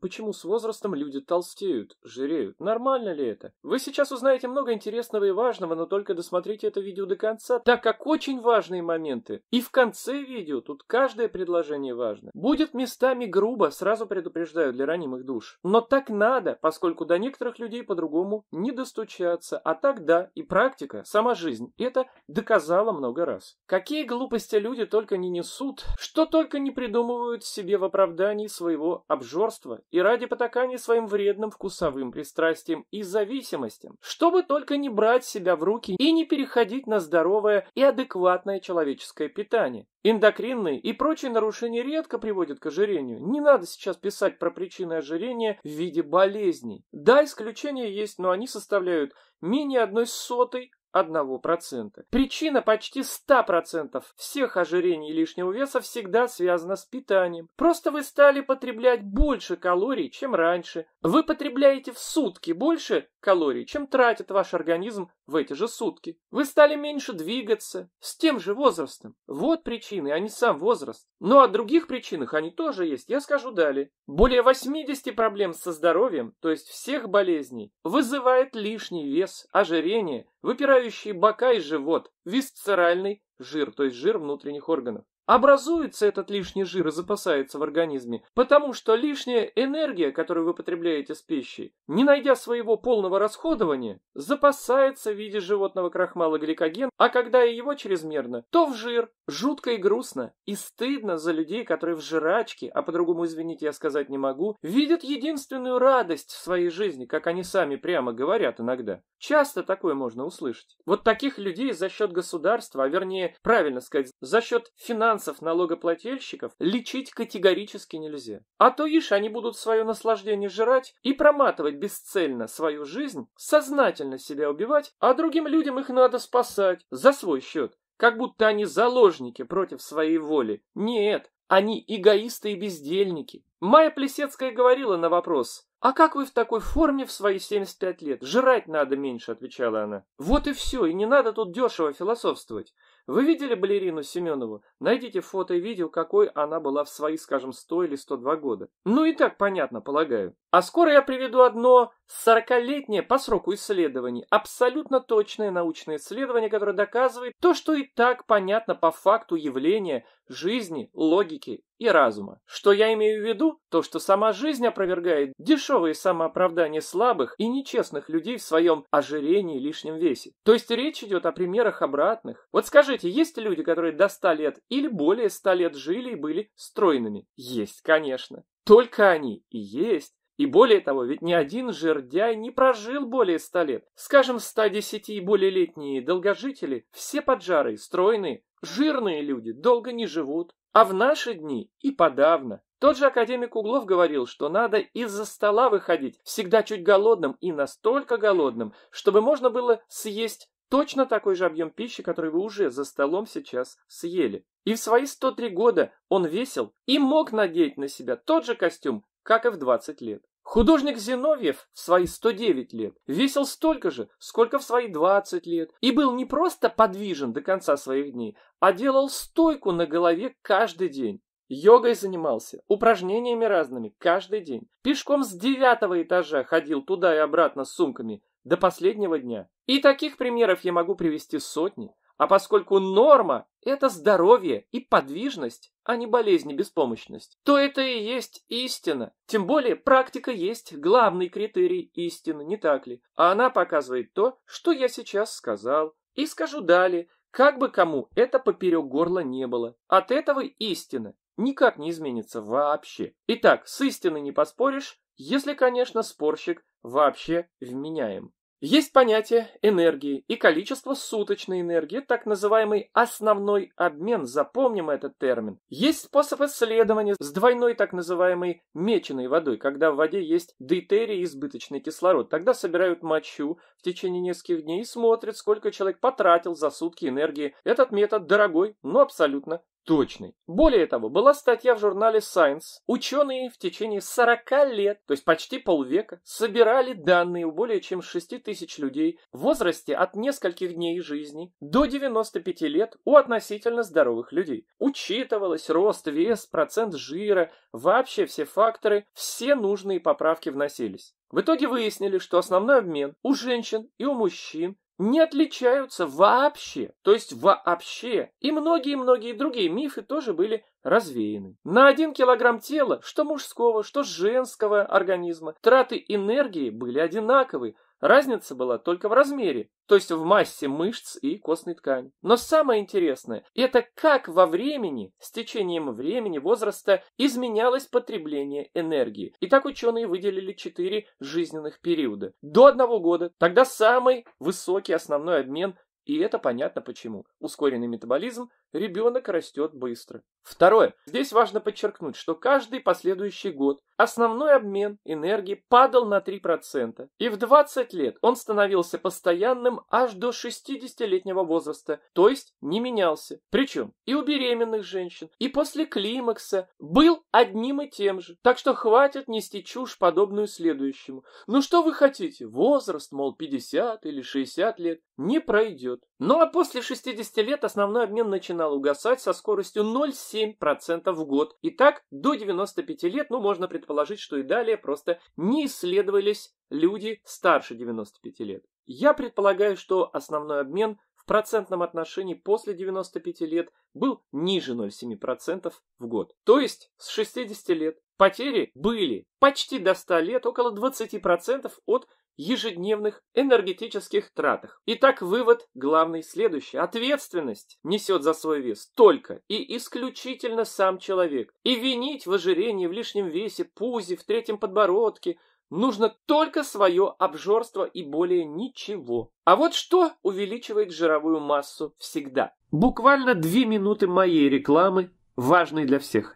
Почему с возрастом люди толстеют, жиреют? Нормально ли это? Вы сейчас узнаете много интересного и важного, но только досмотрите это видео до конца, так как очень важные моменты. И в конце видео, тут каждое предложение важно. Будет местами грубо, сразу предупреждаю, для ранимых душ. Но так надо, поскольку до некоторых людей по-другому не достучаться. А так да, и практика, сама жизнь, это доказала много раз. Какие глупости люди только не несут, что только не придумывают себе в оправдании своего обжорства и ради потакания своим вредным вкусовым пристрастиям и зависимостям, чтобы только не брать себя в руки и не переходить на здоровое и адекватное человеческое питание. Эндокринные и прочие нарушения редко приводят к ожирению. Не надо сейчас писать про причины ожирения в виде болезней. Да, исключения есть, но они составляют менее одной сотой 1%. Причина почти 100% всех ожирений и лишнего веса всегда связана с питанием. Просто вы стали потреблять больше калорий, чем раньше. Вы потребляете в сутки больше калорий, чем тратит ваш организм в эти же сутки. Вы стали меньше двигаться, с тем же возрастом. Вот причины, а не сам возраст. Но о других причинах они тоже есть, я скажу далее. Более 80 проблем со здоровьем, то есть всех болезней, вызывает лишний вес, ожирение, выпирающие бока и живот, висцеральный жир, то есть жир внутренних органов. Образуется этот лишний жир и запасается в организме, потому что лишняя энергия, которую вы потребляете с пищей, не найдя своего полного расходования, запасается в виде животного крахмала гликоген, а когда и его чрезмерно, то в жир. Жутко и грустно, и стыдно за людей, которые в жрачке, а по-другому, извините, я сказать не могу, видят единственную радость в своей жизни, как они сами прямо говорят иногда. Часто такое можно услышать. Вот таких людей за счет государства, а вернее, правильно сказать, за счет финансовых шансов налогоплательщиков лечить категорически нельзя. А то ишь они будут свое наслаждение жрать и проматывать бесцельно свою жизнь, сознательно себя убивать, а другим людям их надо спасать за свой счет. Как будто они заложники против своей воли. Нет, они эгоисты и бездельники. Майя Плесецкая говорила на вопрос «А как вы в такой форме в свои 75 лет? Жрать надо меньше», — отвечала она. «Вот и все, и не надо тут дешево философствовать. Вы видели балерину Семенову? Найдите фото и видео, какой она была в свои, скажем, 100 или 102 года. Ну и так понятно, полагаю. А скоро я приведу одно 40-летнее по сроку исследований, абсолютно точное научное исследование, которое доказывает то, что и так понятно по факту явления жизни, логики и разума. Что я имею в виду? То, что сама жизнь опровергает дешевые самооправдания слабых и нечестных людей в своем ожирении и лишнем весе. То есть речь идет о примерах обратных. Вот скажите, есть люди, которые до 100 лет или более 100 лет жили и были стройными? Есть, конечно. Только они и есть. И более того, ведь ни один жердяй не прожил более ста лет. Скажем, 110 и более летние долгожители, все поджарые, стройные, жирные люди долго не живут. А в наши дни и подавно. Тот же академик Углов говорил, что надо из-за стола выходить, всегда чуть голодным и настолько голодным, чтобы можно было съесть точно такой же объем пищи, который вы уже за столом сейчас съели. И в свои 103 года он весил и мог надеть на себя тот же костюм, как и в 20 лет. Художник Зиновьев в свои 109 лет весил столько же, сколько в свои 20 лет, и был не просто подвижен до конца своих дней, а делал стойку на голове каждый день. Йогой занимался, упражнениями разными каждый день. Пешком с девятого этажа ходил туда и обратно с сумками до последнего дня. И таких примеров я могу привести сотни. А поскольку норма – это здоровье и подвижность, а не болезнь и беспомощность, то это и есть истина. Тем более практика есть главный критерий истины, не так ли? А она показывает то, что я сейчас сказал. И скажу далее, как бы кому это поперек горла не было. От этого истина никак не изменится вообще. Итак, с истиной не поспоришь, если, конечно, спорщик вообще вменяем. Есть понятие энергии и количество суточной энергии, так называемый основной обмен, запомним этот термин. Есть способ исследования с двойной так называемой меченой водой, когда в воде есть дейтерий и избыточный кислород. Тогда собирают мочу в течение нескольких дней и смотрят, сколько человек потратил за сутки энергии. Этот метод дорогой, но абсолютно точной. Более того, была статья в журнале Science. Ученые в течение 40 лет, то есть почти полвека, собирали данные у более чем 6 тысяч людей в возрасте от нескольких дней жизни до 95 лет у относительно здоровых людей. Учитывалось рост, вес, процент жира, вообще все факторы, все нужные поправки вносились. В итоге выяснили, что основной обмен у женщин и у мужчин не отличаются вообще, то есть вообще. И многие-многие другие мифы тоже были развеяны. На один килограмм тела, что мужского, что женского организма, траты энергии были одинаковые. Разница была только в размере, то есть в массе мышц и костной ткани. Но самое интересное – это как во времени, с течением времени, возраста изменялось потребление энергии. И так ученые выделили четыре жизненных периода. До одного года – тогда самый высокий основной обмен, и это понятно почему. Ускоренный метаболизм – ребенок растет быстро. Второе. Здесь важно подчеркнуть, что каждый последующий год основной обмен энергии падал на 3%, и в 20 лет он становился постоянным аж до 60-летнего возраста, то есть не менялся. Причем и у беременных женщин, и после климакса был одним и тем же. Так что хватит нести чушь подобную следующему. Ну что вы хотите, возраст, мол, 50 или 60 лет, не пройдет. Ну а после 60 лет основной обмен начинал начинал угасать со скоростью 0,7% в год. И так до 95 лет, ну, можно предположить, что и далее просто не исследовались люди старше 95 лет. Я предполагаю, что основной обмен в процентном отношении после 95 лет был ниже 0,7% в год. То есть с 60 лет потери были почти до 100 лет, около 20% от ежедневных энергетических тратах. Итак, вывод главный следующий. Ответственность несет за свой вес только и исключительно сам человек. И винить в ожирении, в лишнем весе, пузе, в третьем подбородке – Нужно только свое обжорство и более ничего. А вот что увеличивает жировую массу всегда? Буквально две минуты моей рекламы, важной для всех.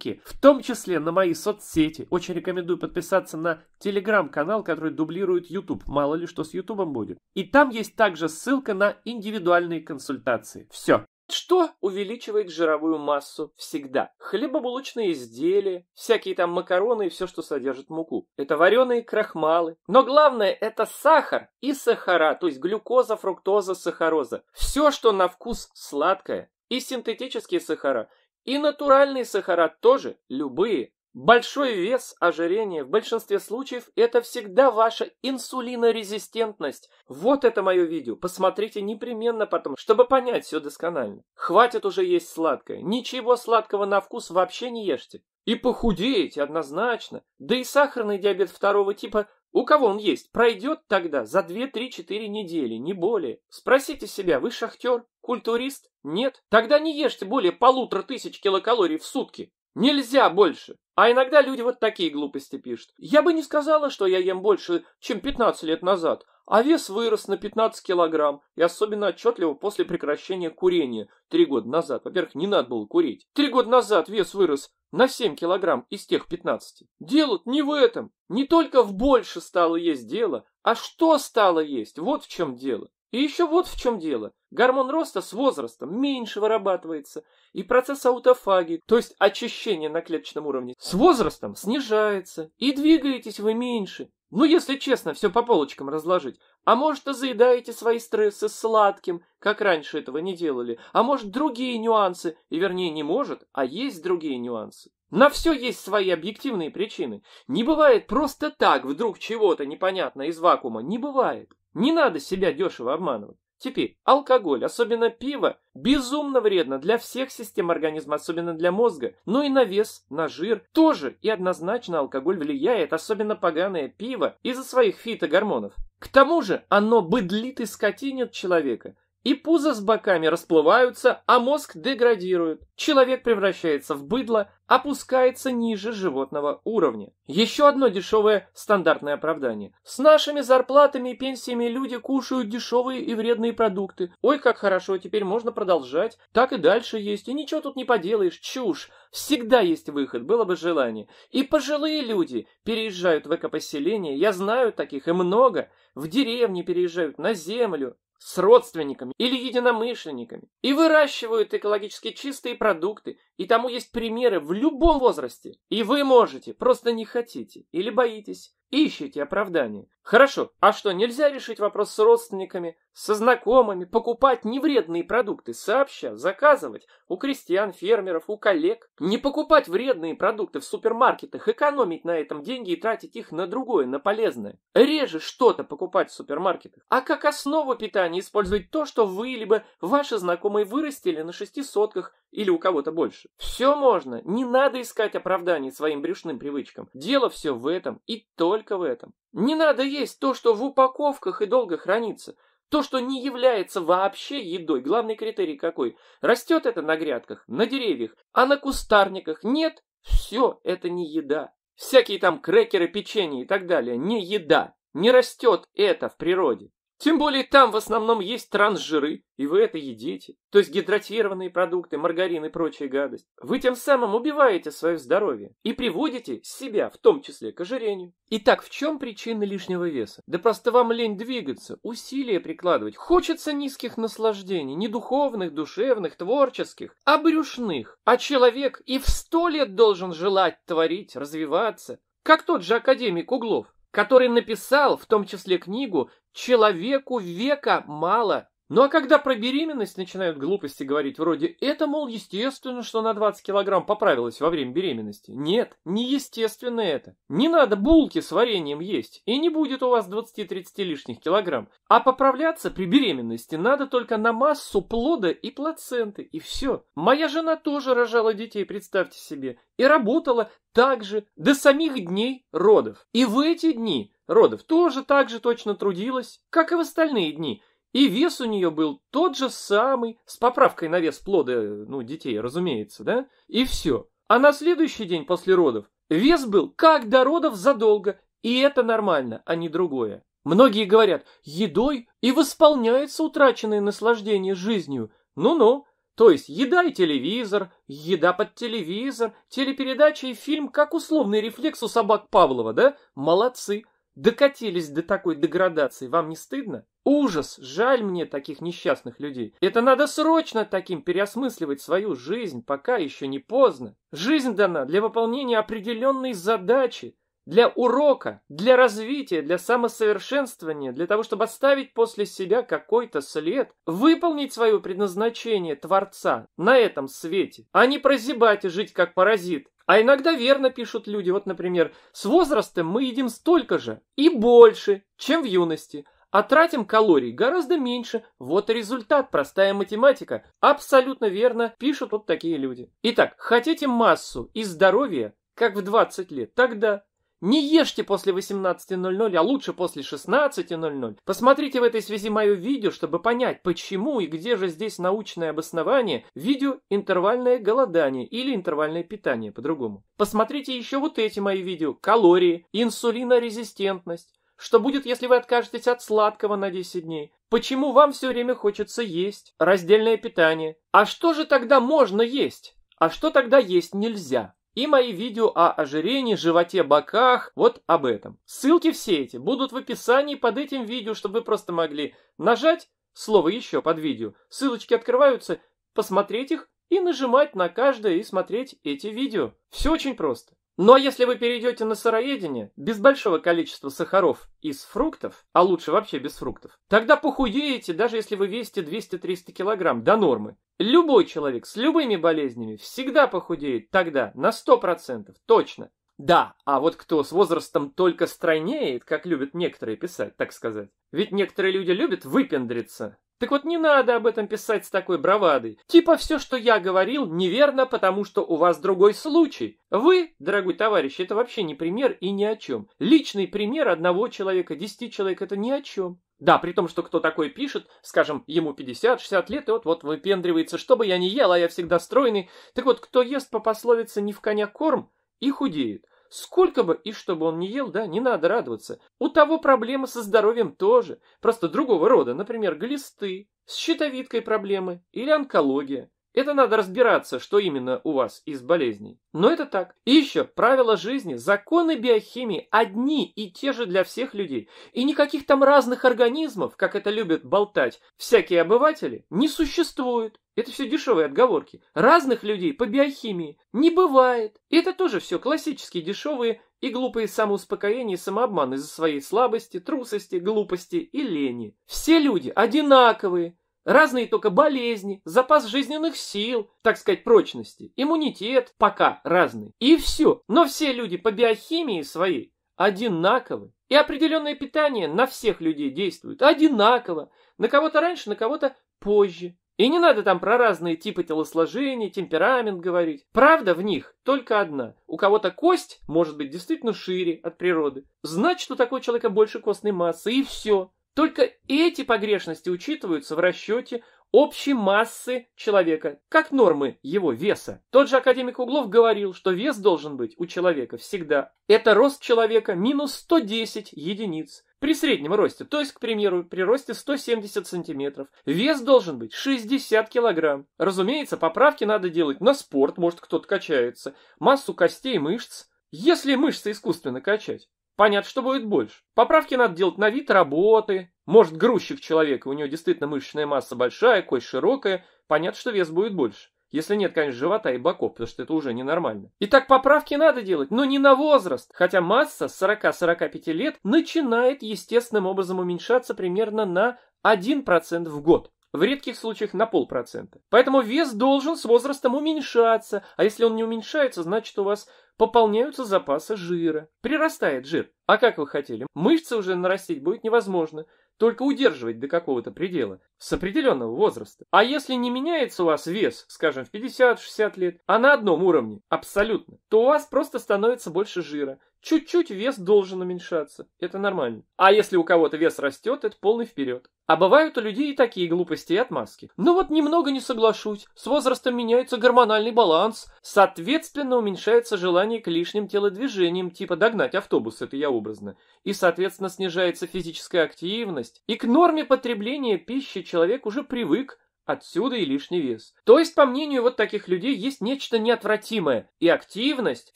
ссылки, в том числе на мои соцсети. Очень рекомендую подписаться на телеграм-канал, который дублирует YouTube. Мало ли что с YouTube будет. И там есть также ссылка на индивидуальные консультации. Все. Что увеличивает жировую массу всегда? Хлебобулочные изделия, всякие там макароны и все, что содержит муку. Это вареные крахмалы. Но главное это сахар и сахара, то есть глюкоза, фруктоза, сахароза. Все, что на вкус сладкое. И синтетические сахара, и натуральные сахара тоже, любые. Большой вес, ожирение, в большинстве случаев это всегда ваша инсулинорезистентность. Вот это мое видео, посмотрите непременно потом, чтобы понять все досконально. Хватит уже есть сладкое, ничего сладкого на вкус вообще не ешьте. И похудеете однозначно. Да и сахарный диабет второго типа у кого он есть? Пройдет тогда за 2-3-4 недели, не более. Спросите себя, вы шахтер культурист? Нет. Тогда не ешьте более полутора тысяч килокалорий в сутки. Нельзя больше. А иногда люди вот такие глупости пишут. Я бы не сказала, что я ем больше, чем 15 лет назад, а вес вырос на 15 килограмм, и особенно отчетливо после прекращения курения три года назад. Во-первых, не надо было курить. Три года назад вес вырос на 7 килограмм из тех 15. Дело не в этом. Не только в больше стало есть дело, а что стало есть, вот в чем дело. И еще вот в чем дело. Гормон роста с возрастом меньше вырабатывается, и процесс аутофагии, то есть очищения на клеточном уровне, с возрастом снижается, и двигаетесь вы меньше. Ну, если честно, все по полочкам разложить. А может, и заедаете свои стрессы сладким, как раньше этого не делали. А может, другие нюансы, и вернее, не может, а есть другие нюансы. На все есть свои объективные причины. Не бывает просто так вдруг чего-то непонятно из вакуума. Не бывает. Не надо себя дешево обманывать. Теперь, алкоголь, особенно пиво, безумно вредно для всех систем организма, особенно для мозга, но и на вес, на жир тоже и однозначно алкоголь влияет, особенно поганое пиво, из-за своих фитогормонов. К тому же оно быдлит и скотинит человека, и пузо с боками расплываются, а мозг деградирует. Человек превращается в быдло, опускается ниже животного уровня. Еще одно дешевое стандартное оправдание. С нашими зарплатами и пенсиями люди кушают дешевые и вредные продукты. Ой, как хорошо, теперь можно продолжать. Так и дальше есть, и ничего тут не поделаешь, чушь. Всегда есть выход, было бы желание. И пожилые люди переезжают в экопоселение, я знаю таких и много. В деревни переезжают, на землю с родственниками или единомышленниками и выращивают экологически чистые продукты, и тому есть примеры в любом возрасте. И вы можете, просто не хотите или боитесь ищете оправдание. Хорошо, а что, нельзя решить вопрос с родственниками, со знакомыми, покупать невредные продукты сообща, заказывать у крестьян, фермеров, у коллег, не покупать вредные продукты в супермаркетах, экономить на этом деньги и тратить их на другое, на полезное. Реже что-то покупать в супермаркетах, а как основу питания использовать то, что вы либо ваши знакомые вырастили на шести сотках или у кого-то больше. Все можно, не надо искать оправданий своим брюшным привычкам. Дело все в этом и только только в этом. Не надо есть то, что в упаковках и долго хранится. То, что не является вообще едой, главный критерий какой? Растет это на грядках, на деревьях, а на кустарниках нет, все это не еда. Всякие там крекеры, печенье и так далее, не еда. Не растет это в природе. Тем более там в основном есть трансжиры, и вы это едите. То есть гидратированные продукты, маргарин и прочая гадость. Вы тем самым убиваете свое здоровье и приводите себя, в том числе, к ожирению. Итак, в чем причина лишнего веса? Да просто вам лень двигаться, усилия прикладывать. Хочется низких наслаждений, не духовных, душевных, творческих, а брюшных. А человек и в сто лет должен желать творить, развиваться, как тот же академик Углов который написал в том числе книгу «Человеку века мало». Ну а когда про беременность начинают глупости говорить вроде «это, мол, естественно, что на 20 килограмм поправилась во время беременности». Нет, не естественно это. Не надо булки с вареньем есть, и не будет у вас 20-30 лишних килограмм. А поправляться при беременности надо только на массу плода и плаценты, и все. Моя жена тоже рожала детей, представьте себе, и работала так же до самих дней родов. И в эти дни родов тоже так же точно трудилась, как и в остальные дни – и вес у нее был тот же самый, с поправкой на вес плода, ну, детей, разумеется, да? И все. А на следующий день после родов вес был как до родов задолго, и это нормально, а не другое. Многие говорят, едой и восполняется утраченное наслаждение жизнью. Ну-ну, то есть еда и телевизор, еда под телевизор, телепередача и фильм, как условный рефлекс у собак Павлова, да? Молодцы. Докатились до такой деградации, вам не стыдно? Ужас, жаль мне таких несчастных людей. Это надо срочно таким переосмысливать свою жизнь, пока еще не поздно. Жизнь дана для выполнения определенной задачи, для урока, для развития, для самосовершенствования, для того, чтобы оставить после себя какой-то след, выполнить свое предназначение Творца на этом свете, а не прозябать и жить как паразит, а иногда верно пишут люди. Вот, например, с возрастом мы едим столько же и больше, чем в юности, а тратим калорий гораздо меньше. Вот и результат, простая математика. Абсолютно верно пишут вот такие люди. Итак, хотите массу и здоровье, как в 20 лет, тогда не ешьте после 18.00, а лучше после 16.00. Посмотрите в этой связи мое видео, чтобы понять, почему и где же здесь научное обоснование видео интервальное голодание или интервальное питание по-другому. Посмотрите еще вот эти мои видео. Калории, инсулинорезистентность. Что будет, если вы откажетесь от сладкого на 10 дней? Почему вам все время хочется есть? Раздельное питание. А что же тогда можно есть? А что тогда есть нельзя? И мои видео о ожирении, животе, боках, вот об этом. Ссылки все эти будут в описании под этим видео, чтобы вы просто могли нажать слово «еще» под видео. Ссылочки открываются, посмотреть их и нажимать на каждое и смотреть эти видео. Все очень просто. Но если вы перейдете на сыроедение, без большого количества сахаров из фруктов, а лучше вообще без фруктов, тогда похудеете, даже если вы весите 200-300 килограмм до нормы. Любой человек с любыми болезнями всегда похудеет тогда на 100%, точно. Да, а вот кто с возрастом только стройнеет, как любят некоторые писать, так сказать. Ведь некоторые люди любят выпендриться. Так вот не надо об этом писать с такой бравадой. Типа все, что я говорил, неверно, потому что у вас другой случай. Вы, дорогой товарищ, это вообще не пример и ни о чем. Личный пример одного человека, десяти человек, это ни о чем. Да, при том, что кто такой пишет, скажем, ему 50-60 лет, и вот-вот выпендривается, что бы я ни ел, а я всегда стройный. Так вот, кто ест по пословице «не в коня корм» и худеет. Сколько бы и чтобы он не ел, да, не надо радоваться. У того проблемы со здоровьем тоже, просто другого рода, например, глисты, с щитовидкой проблемы или онкология. Это надо разбираться, что именно у вас из болезней. Но это так. И еще, правила жизни, законы биохимии одни и те же для всех людей. И никаких там разных организмов, как это любят болтать всякие обыватели, не существует. Это все дешевые отговорки. Разных людей по биохимии не бывает. И это тоже все классические дешевые и глупые самоуспокоения и самообман из-за своей слабости, трусости, глупости и лени. Все люди одинаковые, Разные только болезни, запас жизненных сил, так сказать, прочности, иммунитет пока разный. И все. Но все люди по биохимии своей одинаковы. И определенное питание на всех людей действует одинаково. На кого-то раньше, на кого-то позже. И не надо там про разные типы телосложения, темперамент говорить. Правда в них только одна. У кого-то кость может быть действительно шире от природы. Значит, у такого человека больше костной массы, и все. Только эти погрешности учитываются в расчете общей массы человека, как нормы его веса. Тот же академик Углов говорил, что вес должен быть у человека всегда. Это рост человека минус 110 единиц при среднем росте, то есть, к примеру, при росте 170 сантиметров. Вес должен быть 60 килограмм. Разумеется, поправки надо делать на спорт, может кто-то качается, массу костей мышц. Если мышцы искусственно качать, Понятно, что будет больше. Поправки надо делать на вид работы. Может, грузчик человека, у него действительно мышечная масса большая, кость широкая. Понятно, что вес будет больше. Если нет, конечно, живота и боков, потому что это уже ненормально. Итак, поправки надо делать, но не на возраст, хотя масса с 40-45 лет начинает естественным образом уменьшаться примерно на 1% в год в редких случаях на полпроцента. Поэтому вес должен с возрастом уменьшаться, а если он не уменьшается, значит у вас пополняются запасы жира. Прирастает жир. А как вы хотели? Мышцы уже нарастить будет невозможно, только удерживать до какого-то предела, с определенного возраста. А если не меняется у вас вес, скажем, в 50-60 лет, а на одном уровне, абсолютно, то у вас просто становится больше жира. Чуть-чуть вес должен уменьшаться. Это нормально. А если у кого-то вес растет, это полный вперед. А бывают у людей и такие глупости и отмазки. Ну вот немного не соглашусь. С возрастом меняется гормональный баланс. Соответственно, уменьшается желание к лишним телодвижениям, типа догнать автобус, это я образно. И, соответственно, снижается физическая активность. И к норме потребления пищи человек уже привык, Отсюда и лишний вес. То есть, по мнению вот таких людей, есть нечто неотвратимое. И активность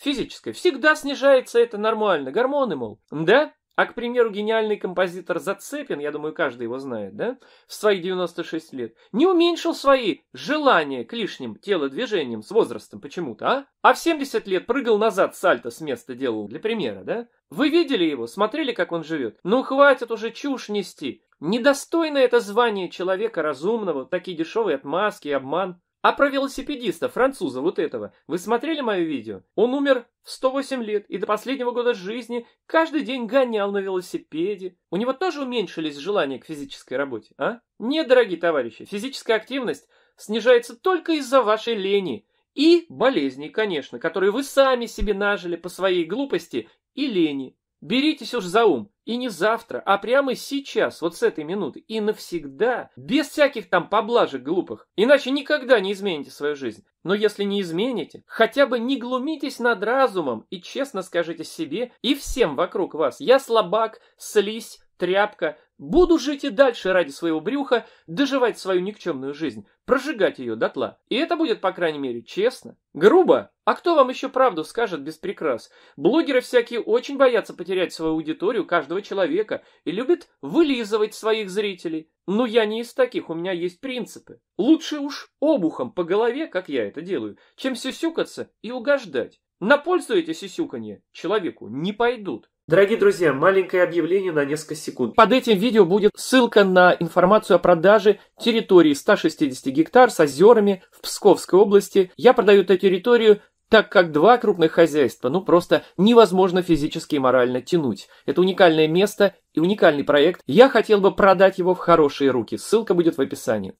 физическая всегда снижается, это нормально. Гормоны, мол. Да? А, к примеру, гениальный композитор Зацепин, я думаю, каждый его знает, да, в свои 96 лет, не уменьшил свои желания к лишним телодвижениям с возрастом почему-то, а? А в 70 лет прыгал назад, сальто с места делал, для примера, да? Вы видели его, смотрели, как он живет? Ну, хватит уже чушь нести. Недостойно это звание человека разумного, такие дешевые отмазки и обман. А про велосипедиста, француза вот этого, вы смотрели мое видео? Он умер в 108 лет и до последнего года жизни каждый день гонял на велосипеде. У него тоже уменьшились желания к физической работе, а? Нет, дорогие товарищи, физическая активность снижается только из-за вашей лени. И болезней, конечно, которые вы сами себе нажили по своей глупости и лени. Беритесь уж за ум. И не завтра, а прямо сейчас, вот с этой минуты. И навсегда. Без всяких там поблажек глупых. Иначе никогда не измените свою жизнь. Но если не измените, хотя бы не глумитесь над разумом и честно скажите себе и всем вокруг вас. Я слабак, слизь, тряпка, Буду жить и дальше ради своего брюха, доживать свою никчемную жизнь, прожигать ее дотла. И это будет, по крайней мере, честно. Грубо. А кто вам еще правду скажет без прикрас? Блогеры всякие очень боятся потерять свою аудиторию каждого человека и любят вылизывать своих зрителей. Но я не из таких, у меня есть принципы. Лучше уж обухом по голове, как я это делаю, чем сюсюкаться и угождать. На пользу эти сисюканье человеку не пойдут. Дорогие друзья, маленькое объявление на несколько секунд. Под этим видео будет ссылка на информацию о продаже территории 160 гектар с озерами в Псковской области. Я продаю эту территорию так как два крупных хозяйства, ну просто невозможно физически и морально тянуть. Это уникальное место и уникальный проект. Я хотел бы продать его в хорошие руки. Ссылка будет в описании.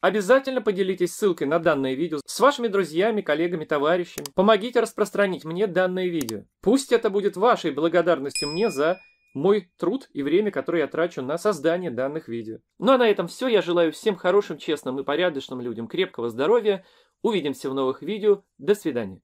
Обязательно поделитесь ссылкой на данное видео с вашими друзьями, коллегами, товарищами. Помогите распространить мне данное видео. Пусть это будет вашей благодарностью мне за мой труд и время, которое я трачу на создание данных видео. Ну а на этом все. Я желаю всем хорошим, честным и порядочным людям крепкого здоровья. Увидимся в новых видео. До свидания.